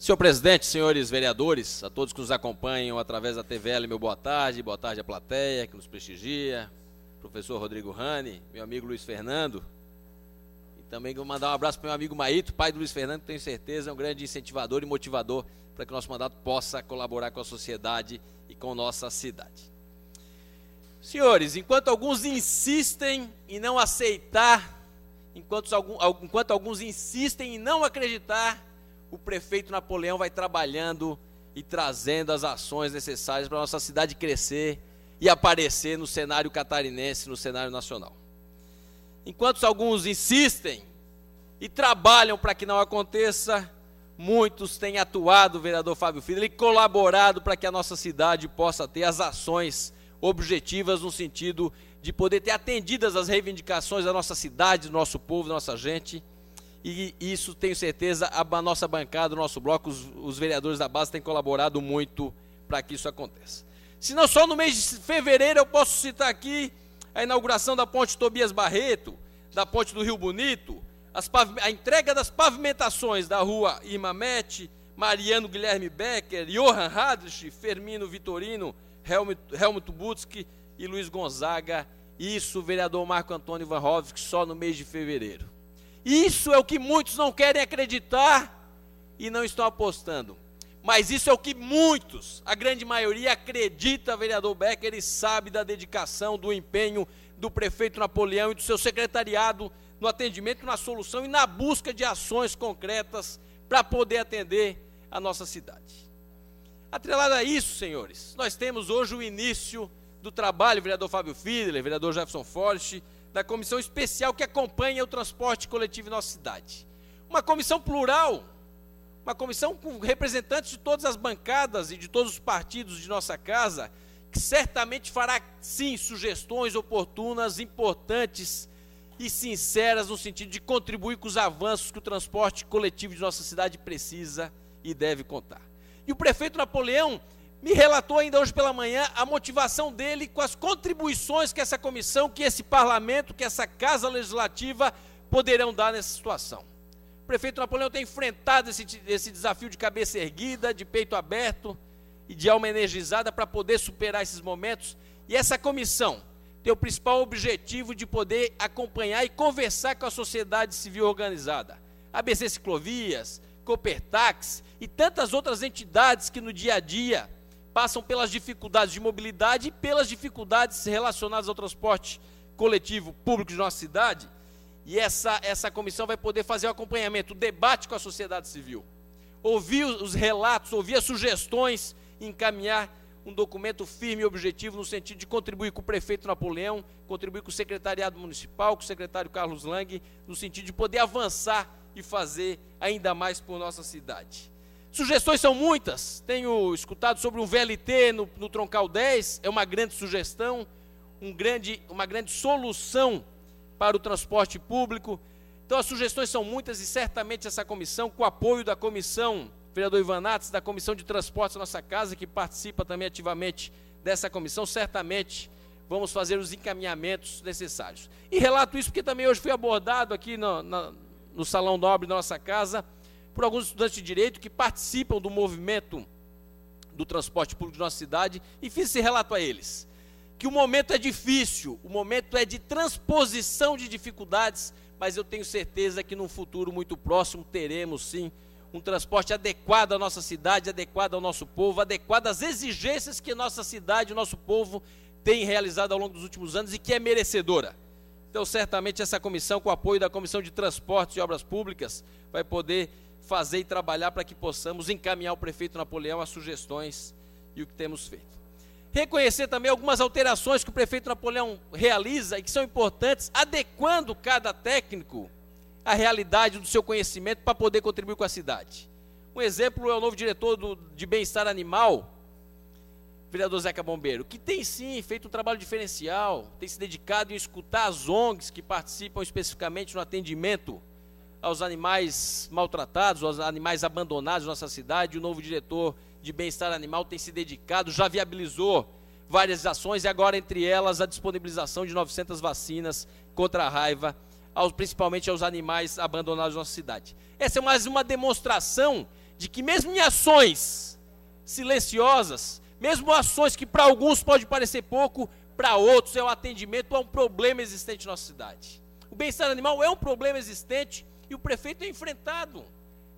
Senhor presidente, senhores vereadores, a todos que nos acompanham através da TVL, meu boa tarde, boa tarde à plateia que nos prestigia, professor Rodrigo Rani, meu amigo Luiz Fernando. E também vou mandar um abraço para meu amigo Maíto, pai do Luiz Fernando, que tenho certeza é um grande incentivador e motivador para que o nosso mandato possa colaborar com a sociedade e com nossa cidade. Senhores, enquanto alguns insistem em não aceitar, enquanto alguns insistem em não acreditar o prefeito Napoleão vai trabalhando e trazendo as ações necessárias para a nossa cidade crescer e aparecer no cenário catarinense, no cenário nacional. Enquanto alguns insistem e trabalham para que não aconteça, muitos têm atuado, vereador Fábio Filho, e colaborado para que a nossa cidade possa ter as ações objetivas no sentido de poder ter atendidas as reivindicações da nossa cidade, do nosso povo, da nossa gente e isso, tenho certeza, a nossa bancada, o nosso bloco, os, os vereadores da base têm colaborado muito para que isso aconteça. Se não só no mês de fevereiro eu posso citar aqui a inauguração da ponte Tobias Barreto, da ponte do Rio Bonito, a entrega das pavimentações da rua Imamete, Mariano Guilherme Becker, Johan Hadrich Fermino Vitorino, Helmut, Helmut Butzke e Luiz Gonzaga. Isso, vereador Marco Antônio Van Rovski, só no mês de fevereiro. Isso é o que muitos não querem acreditar e não estão apostando. Mas isso é o que muitos, a grande maioria, acredita, vereador Becker, e sabe da dedicação, do empenho do prefeito Napoleão e do seu secretariado no atendimento, na solução e na busca de ações concretas para poder atender a nossa cidade. Atrelado a isso, senhores, nós temos hoje o início do trabalho, vereador Fábio Fiedler, vereador Jefferson Forte, da comissão especial que acompanha o transporte coletivo em nossa cidade. Uma comissão plural, uma comissão com representantes de todas as bancadas e de todos os partidos de nossa casa, que certamente fará sim sugestões oportunas, importantes e sinceras no sentido de contribuir com os avanços que o transporte coletivo de nossa cidade precisa e deve contar. E o prefeito Napoleão me relatou ainda hoje pela manhã a motivação dele com as contribuições que essa comissão, que esse parlamento, que essa casa legislativa poderão dar nessa situação. O prefeito Napoleão tem enfrentado esse, esse desafio de cabeça erguida, de peito aberto e de alma energizada para poder superar esses momentos. E essa comissão tem o principal objetivo de poder acompanhar e conversar com a sociedade civil organizada. ABC Ciclovias, Copertax e tantas outras entidades que no dia a dia passam pelas dificuldades de mobilidade e pelas dificuldades relacionadas ao transporte coletivo público de nossa cidade. E essa, essa comissão vai poder fazer o acompanhamento, o debate com a sociedade civil, ouvir os relatos, ouvir as sugestões, encaminhar um documento firme e objetivo no sentido de contribuir com o prefeito Napoleão, contribuir com o secretariado municipal, com o secretário Carlos Lang, no sentido de poder avançar e fazer ainda mais por nossa cidade. Sugestões são muitas. Tenho escutado sobre um VLT no, no Troncal 10, é uma grande sugestão, um grande, uma grande solução para o transporte público. Então as sugestões são muitas e certamente essa comissão, com o apoio da comissão, vereador Ivanates, da comissão de transportes da nossa casa, que participa também ativamente dessa comissão, certamente vamos fazer os encaminhamentos necessários. E relato isso porque também hoje fui abordado aqui no, na, no Salão Nobre da nossa casa por alguns estudantes de direito que participam do movimento do transporte público de nossa cidade e fiz esse relato a eles. Que o momento é difícil, o momento é de transposição de dificuldades, mas eu tenho certeza que num futuro muito próximo teremos sim um transporte adequado à nossa cidade, adequado ao nosso povo, adequado às exigências que nossa cidade, nosso povo tem realizado ao longo dos últimos anos e que é merecedora. Então, certamente, essa comissão, com o apoio da Comissão de Transportes e Obras Públicas, vai poder fazer e trabalhar para que possamos encaminhar o prefeito Napoleão as sugestões e o que temos feito. Reconhecer também algumas alterações que o prefeito Napoleão realiza e que são importantes, adequando cada técnico à realidade do seu conhecimento para poder contribuir com a cidade. Um exemplo é o novo diretor do, de bem-estar animal, vereador Zeca Bombeiro, que tem sim feito um trabalho diferencial, tem se dedicado em escutar as ONGs que participam especificamente no atendimento aos animais maltratados, aos animais abandonados na nossa cidade. O novo diretor de bem-estar animal tem se dedicado, já viabilizou várias ações e agora, entre elas, a disponibilização de 900 vacinas contra a raiva, aos, principalmente aos animais abandonados na nossa cidade. Essa é mais uma demonstração de que, mesmo em ações silenciosas, mesmo ações que para alguns pode parecer pouco, para outros é o um atendimento a um problema existente na nossa cidade. O bem-estar animal é um problema existente e o prefeito tem é enfrentado,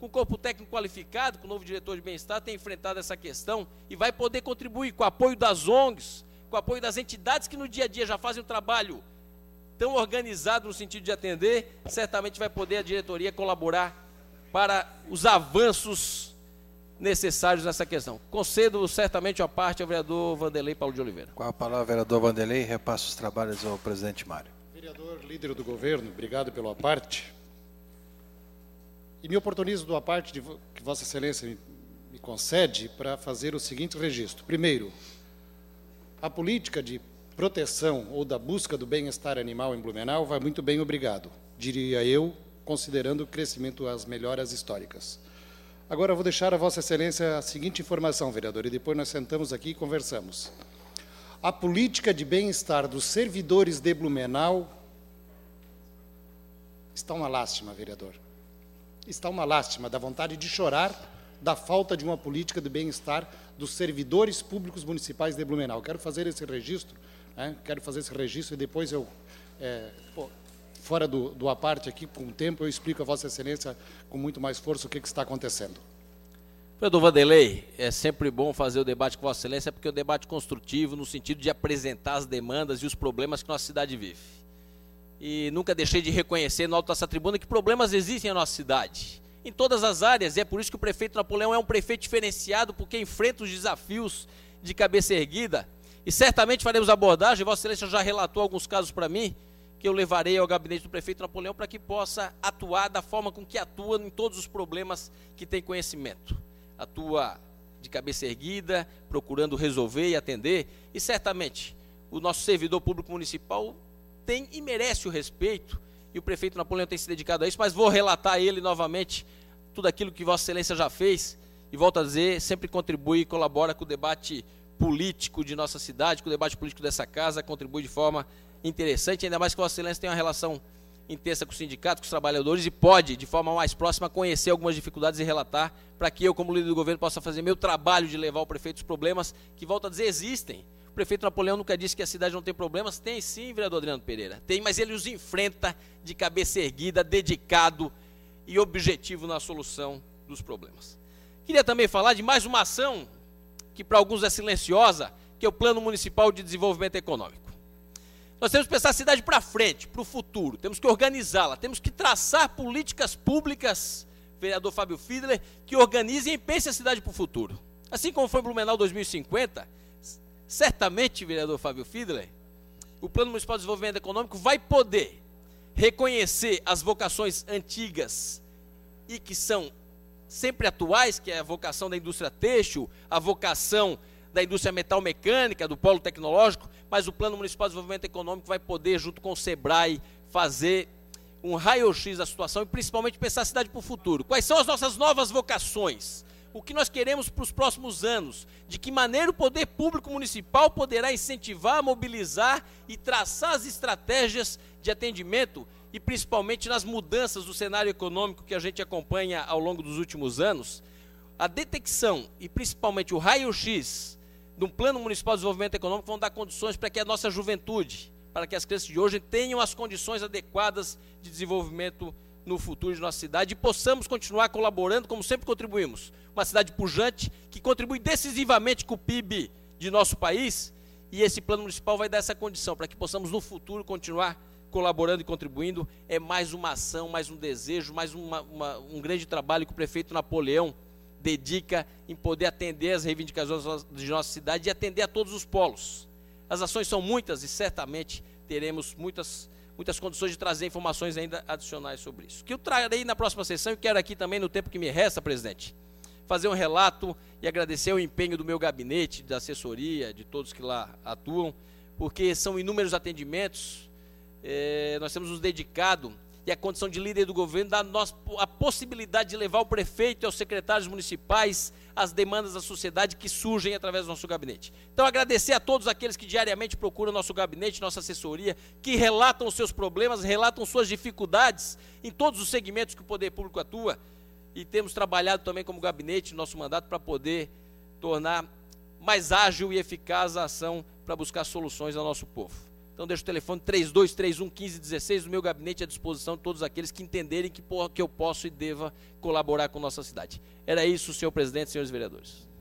com o corpo técnico qualificado, com o novo diretor de bem-estar, tem enfrentado essa questão e vai poder contribuir com o apoio das ONGs, com o apoio das entidades que no dia a dia já fazem um trabalho tão organizado no sentido de atender, certamente vai poder a diretoria colaborar para os avanços necessários nessa questão. Concedo certamente a parte ao vereador Vanderlei Paulo de Oliveira. Com a palavra, vereador Vanderlei, repasso os trabalhos ao presidente Mário. Vereador, líder do governo, obrigado pela parte. E me oportunizo da parte de, que Vossa Excelência me, me concede para fazer o seguinte registro. Primeiro, a política de proteção ou da busca do bem-estar animal em Blumenau vai muito bem, obrigado, diria eu, considerando o crescimento às melhoras históricas. Agora vou deixar a Vossa Excelência a seguinte informação, vereador, e depois nós sentamos aqui e conversamos. A política de bem-estar dos servidores de Blumenau está uma lástima, vereador está uma lástima, da vontade de chorar da falta de uma política de bem-estar dos servidores públicos municipais de Blumenau. Quero fazer esse registro, né? quero fazer esse registro e depois eu, é, pô, fora do, do aparte aqui, com o tempo, eu explico a Vossa Excelência com muito mais força o que, que está acontecendo. Pedro Vandelei, é sempre bom fazer o debate com Vossa Excelência, porque é um debate construtivo no sentido de apresentar as demandas e os problemas que nossa cidade vive e nunca deixei de reconhecer no alto dessa tribuna que problemas existem na nossa cidade. Em todas as áreas, e é por isso que o prefeito Napoleão é um prefeito diferenciado, porque enfrenta os desafios de cabeça erguida. E certamente faremos abordagem, Vossa Excelência já relatou alguns casos para mim, que eu levarei ao gabinete do prefeito Napoleão para que possa atuar da forma com que atua em todos os problemas que tem conhecimento. Atua de cabeça erguida, procurando resolver e atender, e certamente o nosso servidor público municipal tem e merece o respeito, e o prefeito Napoleão tem se dedicado a isso, mas vou relatar a ele novamente tudo aquilo que Vossa Excelência já fez, e volto a dizer, sempre contribui e colabora com o debate político de nossa cidade, com o debate político dessa casa, contribui de forma interessante, ainda mais que Vossa Excelência tem uma relação intensa com o sindicato, com os trabalhadores e pode, de forma mais próxima, conhecer algumas dificuldades e relatar para que eu, como líder do governo, possa fazer meu trabalho de levar ao prefeito os problemas que, volto a dizer, existem prefeito Napoleão nunca disse que a cidade não tem problemas. Tem sim, vereador Adriano Pereira. Tem, mas ele os enfrenta de cabeça erguida, dedicado e objetivo na solução dos problemas. Queria também falar de mais uma ação que para alguns é silenciosa, que é o Plano Municipal de Desenvolvimento Econômico. Nós temos que pensar a cidade para frente, para o futuro, temos que organizá-la, temos que traçar políticas públicas, vereador Fábio Fiedler, que organizem e pensem a cidade para o futuro. Assim como foi Blumenau 2050, certamente, vereador Fábio Fidler, o Plano Municipal de Desenvolvimento Econômico vai poder reconhecer as vocações antigas e que são sempre atuais, que é a vocação da indústria têxtil, a vocação da indústria metal mecânica, do polo tecnológico, mas o Plano Municipal de Desenvolvimento Econômico vai poder, junto com o SEBRAE, fazer um raio-x da situação e principalmente pensar a cidade para o futuro. Quais são as nossas novas vocações? o que nós queremos para os próximos anos, de que maneira o poder público municipal poderá incentivar, mobilizar e traçar as estratégias de atendimento e principalmente nas mudanças do cenário econômico que a gente acompanha ao longo dos últimos anos, a detecção e principalmente o raio-x de um plano municipal de desenvolvimento econômico vão dar condições para que a nossa juventude, para que as crianças de hoje tenham as condições adequadas de desenvolvimento econômico no futuro de nossa cidade e possamos continuar colaborando como sempre contribuímos. Uma cidade pujante que contribui decisivamente com o PIB de nosso país e esse plano municipal vai dar essa condição para que possamos no futuro continuar colaborando e contribuindo. É mais uma ação, mais um desejo, mais uma, uma, um grande trabalho que o prefeito Napoleão dedica em poder atender as reivindicações de nossa cidade e atender a todos os polos. As ações são muitas e certamente teremos muitas muitas condições de trazer informações ainda adicionais sobre isso. Que eu trarei na próxima sessão e quero aqui também, no tempo que me resta, presidente, fazer um relato e agradecer o empenho do meu gabinete, da assessoria, de todos que lá atuam, porque são inúmeros atendimentos. É, nós temos nos dedicado e a condição de líder do governo dá a nós a possibilidade de levar o prefeito e aos secretários municipais as demandas da sociedade que surgem através do nosso gabinete. Então, agradecer a todos aqueles que diariamente procuram nosso gabinete, nossa assessoria, que relatam os seus problemas, relatam suas dificuldades em todos os segmentos que o poder público atua. E temos trabalhado também como gabinete nosso mandato para poder tornar mais ágil e eficaz a ação para buscar soluções ao nosso povo. Então deixa o telefone 3231 1516, do meu gabinete à disposição de todos aqueles que entenderem que, que eu posso e deva colaborar com nossa cidade. Era isso, senhor presidente, senhores vereadores.